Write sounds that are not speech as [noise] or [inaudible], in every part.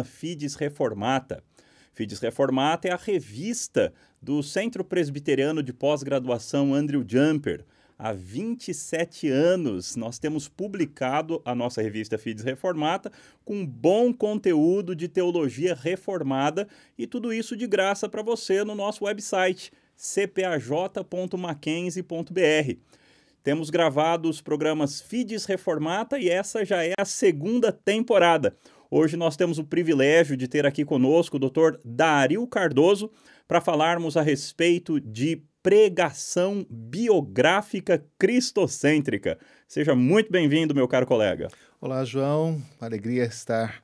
chama Fides Reformata. Fides Reformata é a revista do Centro Presbiteriano de Pós-Graduação Andrew Jumper. Há 27 anos nós temos publicado a nossa revista Fides Reformata com bom conteúdo de teologia reformada e tudo isso de graça para você no nosso website cpaj.mackenzie.br. Temos gravado os programas Fides Reformata e essa já é a segunda temporada. Hoje nós temos o privilégio de ter aqui conosco o Dr. Dario Cardoso para falarmos a respeito de pregação biográfica cristocêntrica. Seja muito bem-vindo, meu caro colega. Olá, João. Uma alegria estar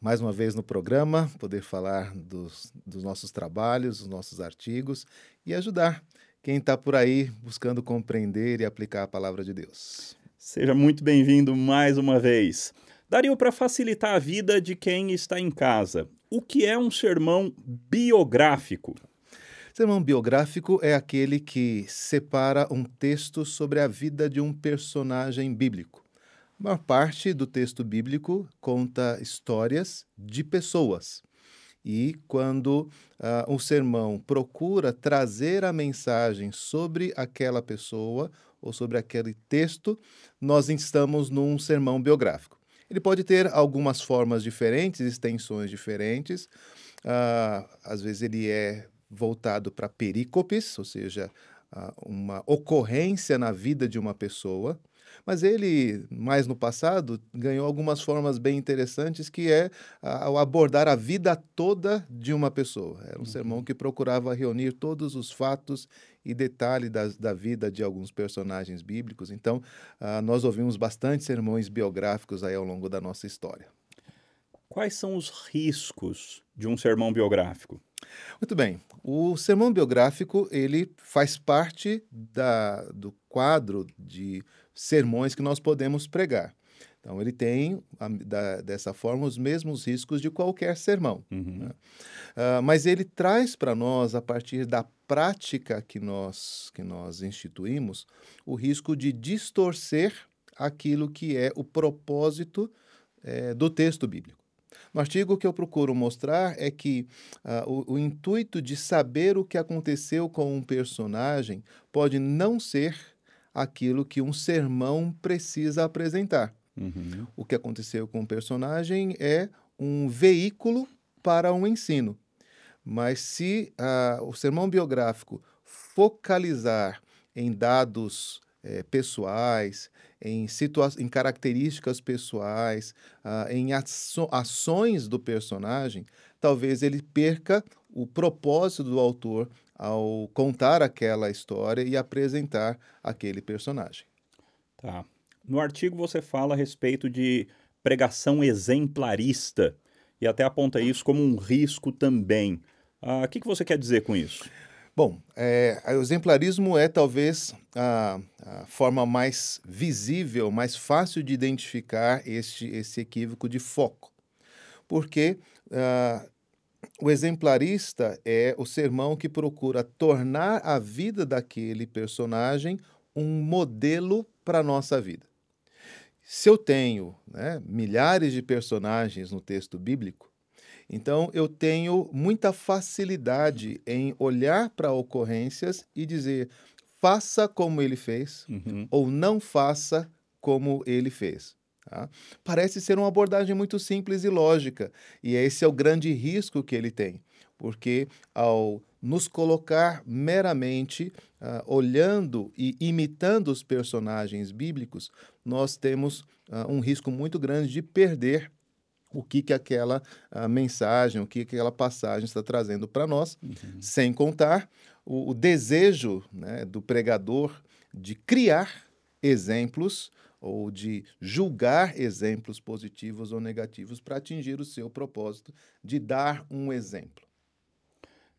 mais uma vez no programa, poder falar dos, dos nossos trabalhos, dos nossos artigos e ajudar quem está por aí buscando compreender e aplicar a palavra de Deus. Seja muito bem-vindo mais uma vez dariam para facilitar a vida de quem está em casa, o que é um sermão biográfico? Sermão biográfico é aquele que separa um texto sobre a vida de um personagem bíblico. A maior parte do texto bíblico conta histórias de pessoas. E quando uh, um sermão procura trazer a mensagem sobre aquela pessoa ou sobre aquele texto, nós estamos num sermão biográfico. Ele pode ter algumas formas diferentes, extensões diferentes. Uh, às vezes ele é voltado para perícopes, ou seja, uh, uma ocorrência na vida de uma pessoa. Mas ele, mais no passado, ganhou algumas formas bem interessantes, que é ao abordar a vida toda de uma pessoa. Era um uhum. sermão que procurava reunir todos os fatos e detalhe das, da vida de alguns personagens bíblicos. Então, ah, nós ouvimos bastante sermões biográficos aí ao longo da nossa história. Quais são os riscos de um sermão biográfico? Muito bem. O sermão biográfico ele faz parte da, do quadro de sermões que nós podemos pregar. Então, ele tem, a, da, dessa forma, os mesmos riscos de qualquer sermão. Uhum. Né? Uh, mas ele traz para nós, a partir da prática que nós, que nós instituímos, o risco de distorcer aquilo que é o propósito é, do texto bíblico. No artigo, o que eu procuro mostrar é que uh, o, o intuito de saber o que aconteceu com um personagem pode não ser aquilo que um sermão precisa apresentar. Uhum. O que aconteceu com o personagem é um veículo para um ensino. Mas se ah, o sermão biográfico focalizar em dados eh, pessoais, em, em características pessoais, ah, em ações do personagem, talvez ele perca o propósito do autor ao contar aquela história e apresentar aquele personagem. Tá. No artigo você fala a respeito de pregação exemplarista e até aponta isso como um risco também. Ah, o ah, que, que você quer dizer com isso? Bom, é, o exemplarismo é talvez a, a, forma mais visível, mais fácil de identificar este, esse equívoco de foco. Porque uh, o exemplarista é o sermão que procura tornar a vida daquele personagem um modelo para a nossa vida se eu tenho né, milhares de personagens no texto bíblico, então eu tenho muita facilidade em olhar para ocorrências e dizer faça como ele fez uhum. ou não faça como ele fez. Tá? Parece ser uma abordagem muito simples e lógica, e esse é o grande risco que ele tem, porque ao nos colocar meramente uh, olhando e imitando os personagens bíblicos, nós temos uh, um risco muito grande de perder o que, que aquela uh, mensagem, o que, que aquela passagem está trazendo para nós, uhum. sem contar o, o desejo né, do pregador de criar exemplos ou de julgar exemplos positivos ou negativos para atingir o seu propósito de dar um exemplo.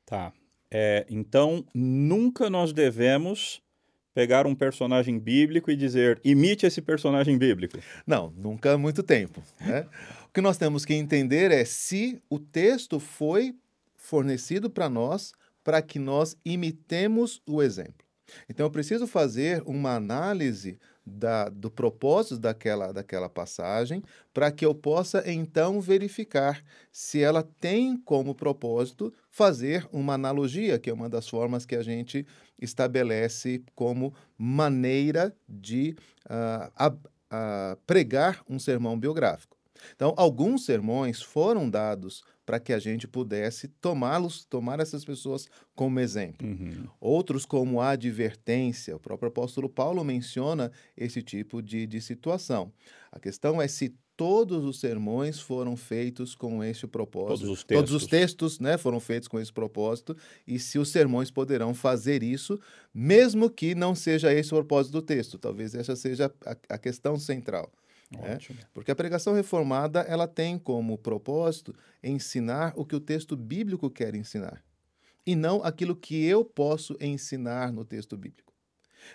Tá. É, então, nunca nós devemos pegar um personagem bíblico e dizer imite esse personagem bíblico. Não, nunca há muito tempo. Né? o que nós temos que entender é se o texto foi fornecido para nós para que nós imitemos o exemplo. Então, eu preciso fazer uma análise da, do propósito daquela, daquela passagem, para que eu possa então verificar se ela tem como propósito fazer uma analogia, que é uma das formas que a gente estabelece como maneira de uh, ah, a, a ah, pregar um sermão biográfico. Então, alguns sermões foram dados para que a gente pudesse tomá-los, tomar essas pessoas como exemplo. Uhum. Outros, como a advertência, o próprio apóstolo Paulo menciona esse tipo de, de situação. A questão é se todos os sermões foram feitos com esse propósito. Todos os textos, todos os textos né, foram feitos com esse propósito, e se os sermões poderão fazer isso, mesmo que não seja esse o propósito do texto. Talvez essa seja a, a questão central. Né? Porque a pregação reformada ela tem como propósito ensinar o que o texto bíblico quer ensinar e não aquilo que eu posso ensinar no texto bíblico.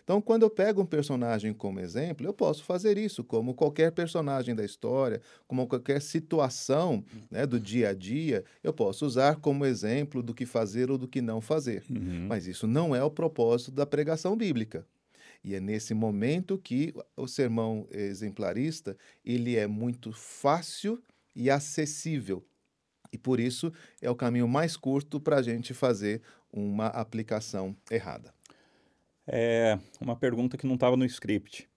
Então, quando eu pego um personagem como exemplo, eu posso fazer isso, como qualquer personagem da história, como qualquer situação né, do dia a dia, eu posso usar como exemplo do que fazer ou do que não fazer. Uhum. Mas isso não é o propósito da pregação bíblica. E é nesse momento que o sermão exemplarista, ele é muito fácil e acessível. E por isso é o caminho mais curto para a gente fazer uma aplicação errada. É uma pergunta que não estava no script.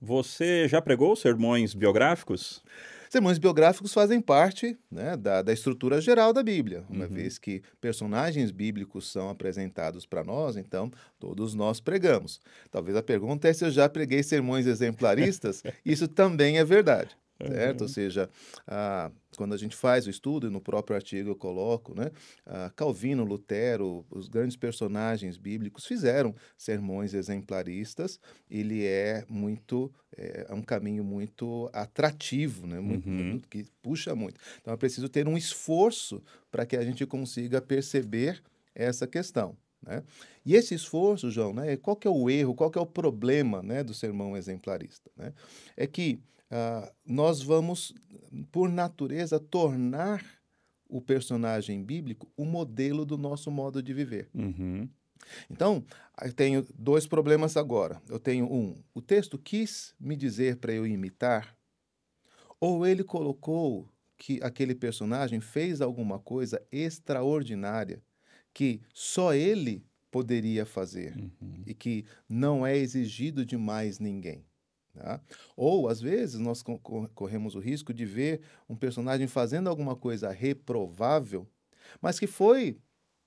Você já pregou sermões biográficos? Sermões biográficos fazem parte né, da, da, estrutura geral da Bíblia, uma uhum. vez que personagens bíblicos são apresentados para nós, então todos nós pregamos. Talvez a pergunta é se eu já preguei sermões exemplaristas. [laughs] Isso também é verdade certo? Uhum. Ou seja, a, quando a gente faz o estudo, e no próprio artigo eu coloco, né? A Calvino, Lutero, os grandes personagens bíblicos fizeram sermões exemplaristas. Ele é muito, é, é um caminho muito atrativo, né? Muito, uhum. muito, que puxa muito. Então é preciso ter um esforço para que a gente consiga perceber essa questão. Né? E esse esforço, João, né, qual que é o erro, qual que é o problema né, do sermão exemplarista? Né? É que ah, nós vamos, por natureza, tornar o personagem bíblico o modelo do nosso modo de viver. Uhum. Então, eu tenho dois problemas agora. Eu tenho um: o texto quis me dizer para eu imitar, ou ele colocou que aquele personagem fez alguma coisa extraordinária que só ele poderia fazer uhum. e que não é exigido de mais ninguém. Tá? Ou, às vezes, nós corremos o risco de ver um personagem fazendo alguma coisa reprovável, mas que foi,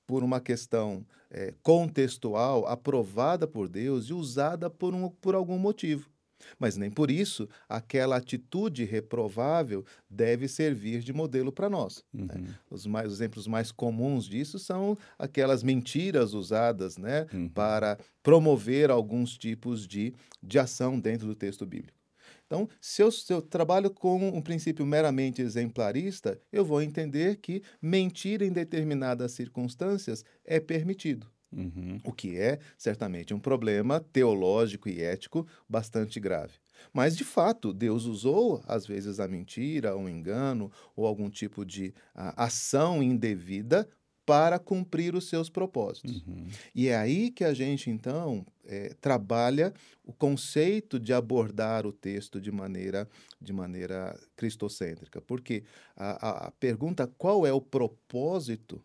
por uma questão é, contextual, aprovada por Deus e usada por, um, por algum motivo. Mas nem por isso aquela atitude reprovável deve servir de modelo para nós. Né? Uhum. Né? Os, mais, os exemplos mais comuns disso são aquelas mentiras usadas né, uhum. para promover alguns tipos de, de ação dentro do texto bíblico. Então, se eu, se eu, trabalho com um princípio meramente exemplarista, eu vou entender que mentir em determinadas circunstâncias é permitido. Uhum. O que é, certamente, um problema teológico e ético bastante grave. Mas, de fato, Deus usou, às vezes, a mentira, o engano ou algum tipo de a, ah, ação indevida para cumprir os seus propósitos. Uhum. E é aí que a gente, então, é, trabalha o conceito de abordar o texto de maneira, de maneira cristocêntrica. Porque a, a pergunta qual é o propósito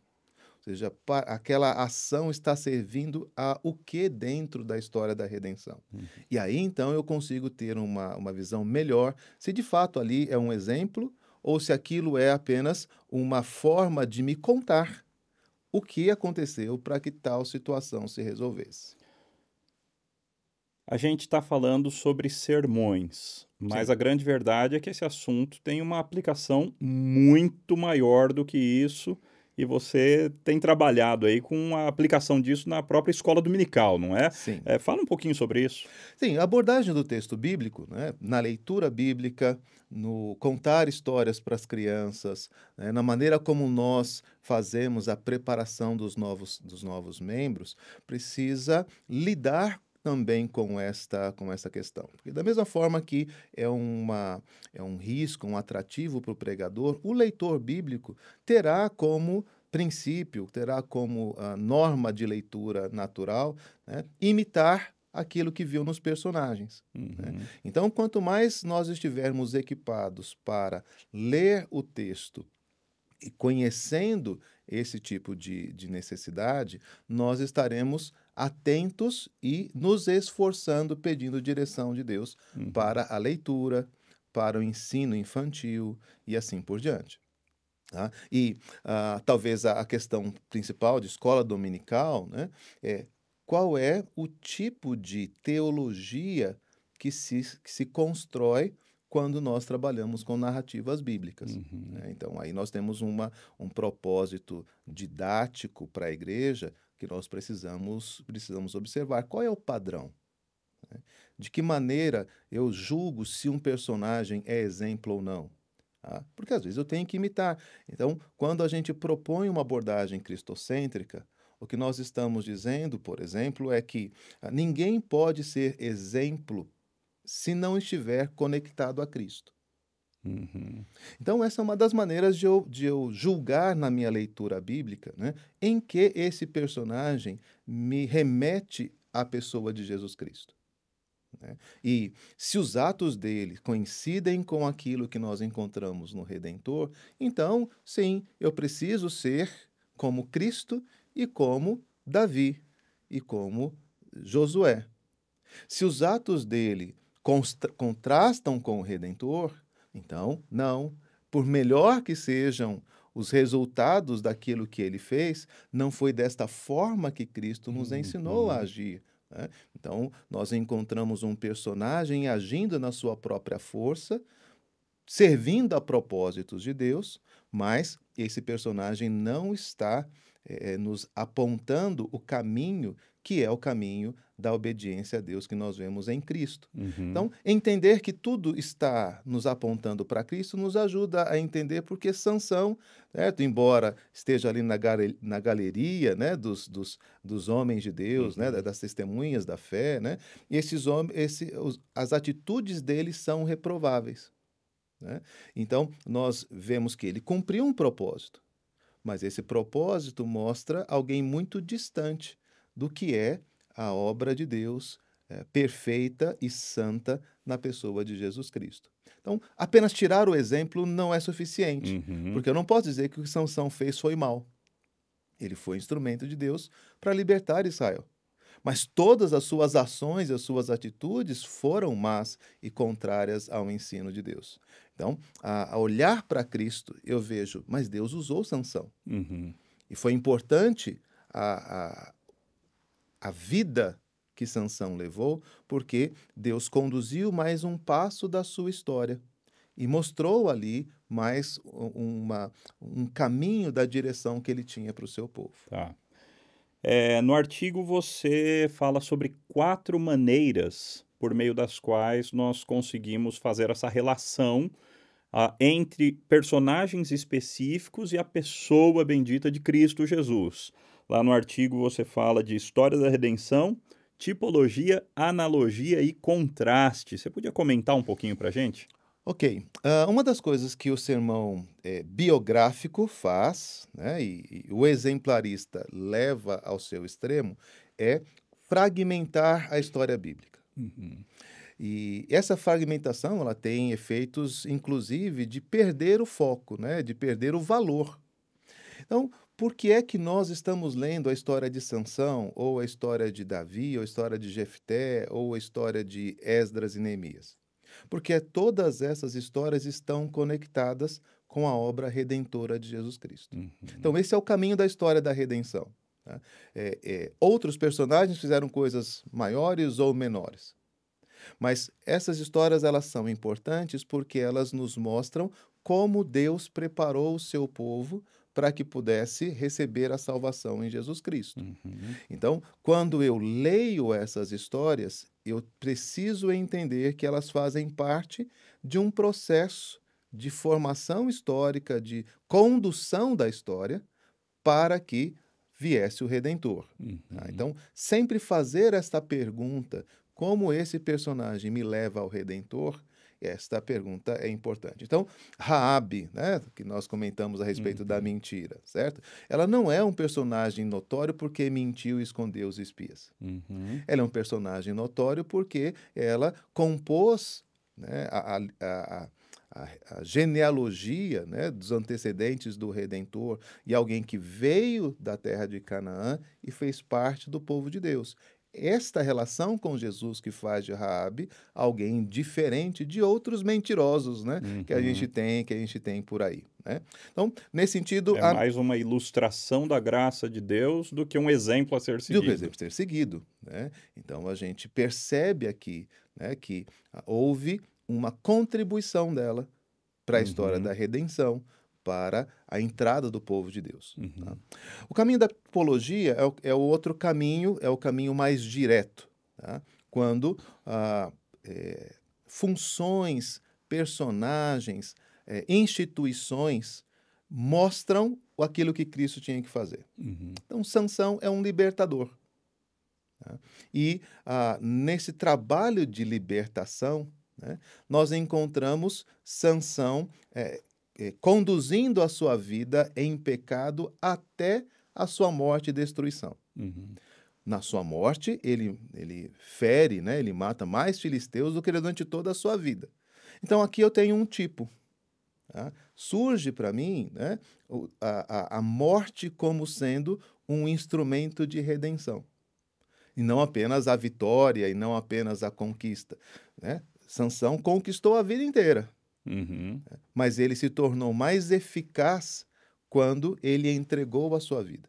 seja, aquela ação está servindo a o que dentro da história da redenção. Uhum. E aí então eu consigo ter uma, uma visão melhor se de fato ali é um exemplo ou se aquilo é apenas uma forma de me contar o que aconteceu para que tal situação se resolvesse. A gente está falando sobre sermões, mas Sim. a grande verdade é que esse assunto tem uma aplicação muito maior do que isso e você tem trabalhado aí com a aplicação disso na própria escola dominical, não é? Sim. É, fala um pouquinho sobre isso. Sim, a abordagem do texto bíblico, né, na leitura bíblica, no contar histórias para as crianças, né, na maneira como nós fazemos a preparação dos novos, dos novos membros, precisa lidar também com esta, com esta questão. Porque da mesma forma que é, uma, é um risco, um atrativo para o pregador, o leitor bíblico terá como princípio, terá como ah, norma de leitura natural né, imitar aquilo que viu nos personagens. Né. Uhum. Né? Então, quanto mais nós estivermos equipados para ler o texto e conhecendo esse tipo de, de necessidade, nós estaremos atentos e nos esforçando, pedindo direção de Deus uhum. para a leitura, para o ensino infantil e assim por diante. Tá? E uh, talvez a, questão principal de escola dominical né, é qual é o tipo de teologia que se, que se constrói quando nós trabalhamos com narrativas bíblicas. Uhum. Né? Então, aí nós temos uma, um propósito didático para a igreja que nós precisamos, precisamos observar. Qual é o padrão? Né? De que maneira eu julgo se um personagem é exemplo ou não? Tá? Porque às vezes eu tenho que imitar. Então, quando a gente propõe uma abordagem cristocêntrica, o que nós estamos dizendo, por exemplo, é que ninguém pode ser exemplo se não estiver conectado a Cristo. Uhum. Então, essa é uma das maneiras de eu, de eu julgar na minha leitura bíblica né, em que esse personagem me remete à pessoa de Jesus Cristo. Né? E se os atos dele coincidem com aquilo que nós encontramos no Redentor, então, sim, eu preciso ser como Cristo e como Davi e como Josué. Se os atos dele contrastam com o Redentor, então, não. Por melhor que sejam os resultados daquilo que ele fez, não foi desta forma que Cristo nos uhum. ensinou a agir. Né? Então, nós encontramos um personagem agindo na sua própria força, servindo a propósitos de Deus, mas esse personagem não está é, nos apontando o caminho que é o caminho da obediência a Deus que nós vemos em Cristo. Uhum. Então, entender que tudo está nos apontando para Cristo nos ajuda a entender porque Sansão, certo? embora esteja ali na, na galeria né? dos, dos, dos homens de Deus, né, uhum. né? das testemunhas da fé, né? esses homens, esse, os, as atitudes deles são reprováveis. Né? Então, nós vemos que ele cumpriu um propósito, mas esse propósito mostra alguém muito distante do que é a obra de Deus é, perfeita e santa na pessoa de Jesus Cristo. Então, apenas tirar o exemplo não é suficiente, uhum. porque eu não posso dizer que o que Sansão fez foi mal. Ele foi instrumento de Deus para libertar Israel. Mas todas as suas ações e as suas atitudes foram más e contrárias ao ensino de Deus. Então, a, a olhar para Cristo, eu vejo, mas Deus usou Sansão. Uhum. E foi importante a, a, a vida que Sansão levou, porque Deus conduziu mais um passo da sua história e mostrou ali mais uma, um caminho da direção que ele tinha para o seu povo. Tá. É, no artigo você fala sobre quatro maneiras por meio das quais nós conseguimos fazer essa relação uh, entre personagens específicos e a pessoa bendita de Cristo Jesus. Lá no artigo você fala de história da redenção, tipologia, analogia e contraste. Você podia comentar um pouquinho para a gente? Ok. Uh, uma das coisas que o sermão é, biográfico faz, né, e, e o exemplarista leva ao seu extremo, é fragmentar a história bíblica. Uhum. E essa fragmentação ela tem efeitos, inclusive, de perder o foco, né? de perder o valor. Então, por que é que nós estamos lendo a história de Sansão, ou a história de Davi, ou a história de Jefté, ou a história de Esdras e Neemias? Porque todas essas histórias estão conectadas com a obra redentora de Jesus Cristo. Uhum. Então, esse é o caminho da história da redenção. Tá? É, é, outros personagens fizeram coisas maiores ou menores. Mas essas histórias elas são importantes porque elas nos mostram como Deus preparou o seu povo para que pudesse receber a salvação em Jesus Cristo. Uhum. Então, quando eu leio essas histórias, eu preciso entender que elas fazem parte de um processo de formação histórica, de condução da história, para que viesse o Redentor. Uhum. Tá? Então, sempre fazer esta pergunta: como esse personagem me leva ao Redentor? Esta pergunta é importante. Então, Raab, né, que nós comentamos a respeito uhum. da mentira, certo? Ela não é um personagem notório porque mentiu e escondeu os espias. Uhum. Ela é um personagem notório porque ela compôs né, a, a, a a, genealogia né, dos antecedentes do Redentor e alguém que veio da terra de Canaã e fez parte do povo de Deus esta relação com Jesus que faz de Raabe alguém diferente de outros mentirosos, né? Uhum. Que a gente uhum. tem, que a gente tem por aí. Né? Então, nesse sentido... É a... mais uma ilustração da graça de Deus do que um exemplo a ser seguido. Do exemplo a ser seguido. Né? Então, a gente percebe aqui né, que houve uma contribuição dela para a uhum. história da redenção, para a entrada do povo de Deus. Uhum. Tá? O caminho da tipologia é o, é o, outro caminho, é o caminho mais direto, tá? quando ah, é, funções, personagens, é, instituições mostram aquilo que Cristo tinha que fazer. Uhum. Então, Sansão é um libertador. Tá? E ah, nesse trabalho de libertação, né, nós encontramos Sansão é, eh, conduzindo a sua vida em pecado até a sua morte e destruição. Uhum. Na sua morte, ele, ele fere, né? ele mata mais filisteus do que durante toda a sua vida. Então aqui eu tenho um tipo. Tá? Surge para mim né, a, a, a morte como sendo um instrumento de redenção. E não apenas a vitória, e não apenas a conquista. Né? Sansão conquistou a vida inteira. Uhum. Mas ele se tornou mais eficaz quando ele entregou a sua vida.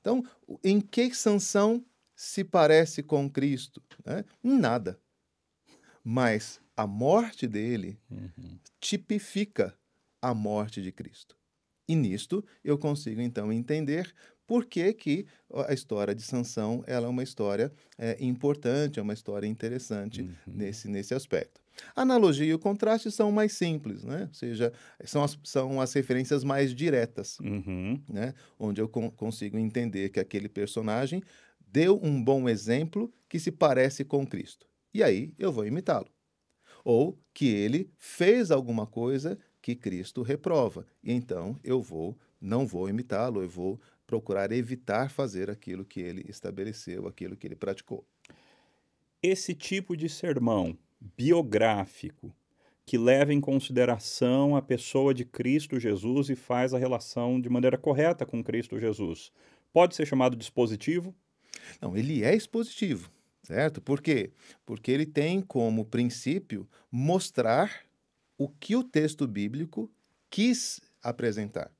Então, em que Sansão se parece com Cristo? Né? Em Nada. Mas a morte dele uhum. tipifica a morte de Cristo. E nisto eu consigo então entender por que, que a história de Sansão ela é uma história é, importante, é uma história interessante uhum. nesse, nesse aspecto analogia e o contraste são mais simples, né? Ou seja, são as, são as referências mais diretas, uhum. né? Onde eu con consigo entender que aquele personagem deu um bom exemplo que se parece com Cristo. E aí eu vou imitá-lo. Ou que ele fez alguma coisa que Cristo reprova. E então eu vou, não vou imitá-lo, eu vou procurar evitar fazer aquilo que ele estabeleceu, aquilo que ele praticou. Esse tipo de sermão biográfico, que leva em consideração a pessoa de Cristo Jesus e faz a relação de maneira correta com Cristo Jesus. Pode ser chamado dispositivo? Não, ele é expositivo, certo? Por quê? Porque ele tem como princípio mostrar o que o texto bíblico quis apresentar.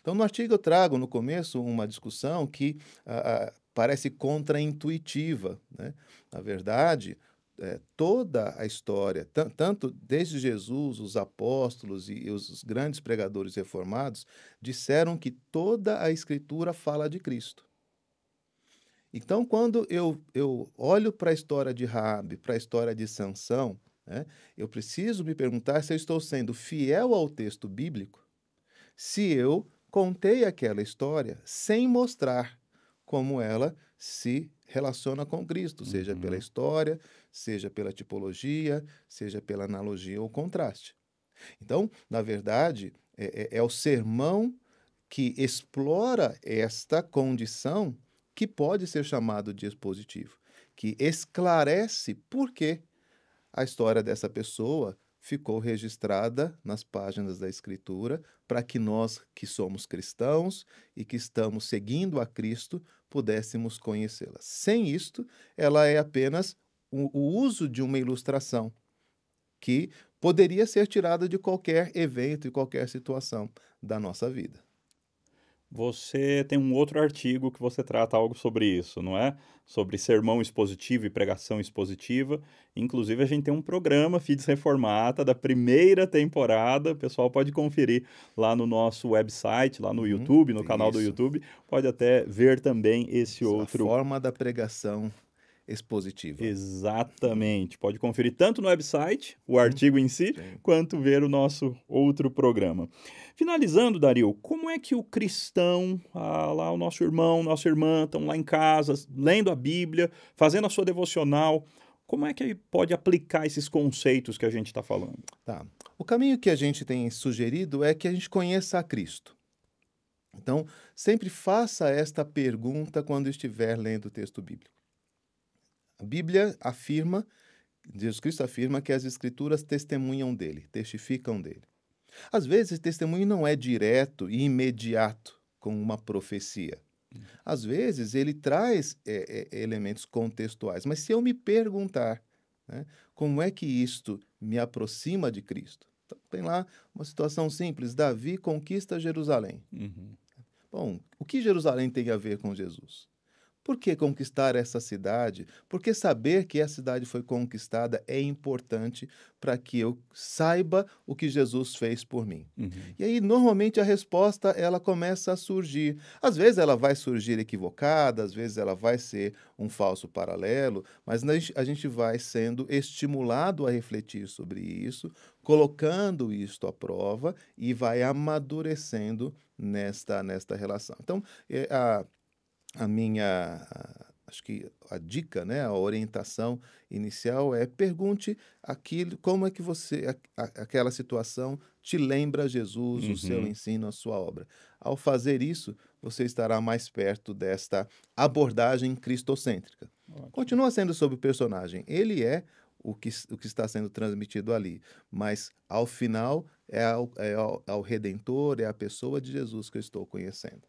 Então, no artigo eu trago no começo uma discussão que ah, ah parece contraintuitiva. Né? Na verdade, é, toda a história, tanto desde Jesus, os apóstolos e, e os grandes pregadores reformados, disseram que toda a Escritura fala de Cristo. Então, quando eu, eu olho para a história de Raabe, para a história de Sansão, né, eu preciso me perguntar se eu estou sendo fiel ao texto bíblico, se eu contei aquela história sem mostrar como ela se relaciona com Cristo, seja uhum. pela história, seja pela tipologia, seja pela analogia ou contraste. Então, na verdade, é, é, é, o sermão que explora esta condição que pode ser chamado de expositivo, que esclarece por que a história dessa pessoa ficou registrada nas páginas da Escritura para que nós, que somos cristãos e que estamos seguindo a Cristo, pudéssemos conhecê-la. Sem isto, ela é apenas o uso de uma ilustração que poderia ser tirada de qualquer evento e qualquer situação da nossa vida você tem um outro artigo que você trata algo sobre isso, não é? Sobre sermão expositivo e pregação expositiva. Inclusive, a gente tem um programa FIDES Reformata da primeira temporada. O pessoal pode conferir lá no nosso website, lá no uhum, YouTube, no canal isso. do YouTube. Pode até ver também esse outro. A forma da pregação expositiva. Exatamente. Pode conferir tanto no website, o artigo em si, Sim. quanto ver o nosso outro programa. Finalizando, Dario, como é que o cristão, ah, lá o nosso irmão, nossa irmã, estão lá em casa, lendo a Bíblia, fazendo a sua devocional, como é que ele pode aplicar esses conceitos que a gente está falando? Tá. O caminho que a gente tem sugerido é que a gente conheça a Cristo. Então, sempre faça esta pergunta quando estiver lendo o texto bíblico. A Bíblia afirma, Jesus Cristo afirma que as Escrituras testemunham dele, testificam dele. Às vezes, testemunho não é direto e imediato, com uma profecia. Uhum. Às vezes, ele traz é, é, elementos contextuais. Mas se eu me perguntar né, como é que isto me aproxima de Cristo, então, tem lá uma situação simples: Davi conquista Jerusalém. Uhum. Bom, o que Jerusalém tem a ver com Jesus? Por que conquistar essa cidade? Porque saber que essa cidade foi conquistada é importante para que eu saiba o que Jesus fez por mim. Uhum. E aí, normalmente, a resposta ela começa a surgir. Às vezes ela vai surgir equivocada, às vezes ela vai ser um falso paralelo, mas a gente vai sendo estimulado a refletir sobre isso, colocando isto à prova e vai amadurecendo nesta, nesta relação. Então, é, a a minha acho que a dica, né, a orientação inicial é pergunte aquilo, como é que você a, aquela situação te lembra Jesus, uhum. o seu uhum. ensino, a sua obra. Ao fazer isso, você estará mais perto desta abordagem cristocêntrica. Ótimo. Continua sendo sobre o personagem. Ele é o que, o que está sendo transmitido ali. Mas, ao final, é ao, é ao, é ao Redentor, é a pessoa de Jesus que eu estou conhecendo.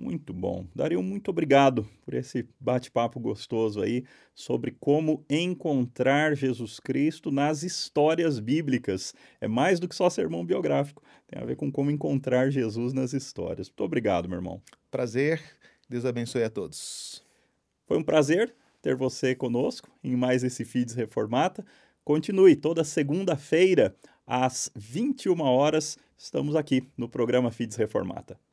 Muito bom. Dario, muito obrigado por esse bate-papo gostoso aí sobre como encontrar Jesus Cristo nas histórias bíblicas. É mais do que só sermão biográfico, tem a ver com como encontrar Jesus nas histórias. Muito obrigado, meu irmão. Prazer. Deus abençoe a todos. Foi um prazer ter você conosco em mais esse Feeds Reformata. Continue toda segunda-feira às 21 horas. Estamos aqui no programa Feeds Reformata.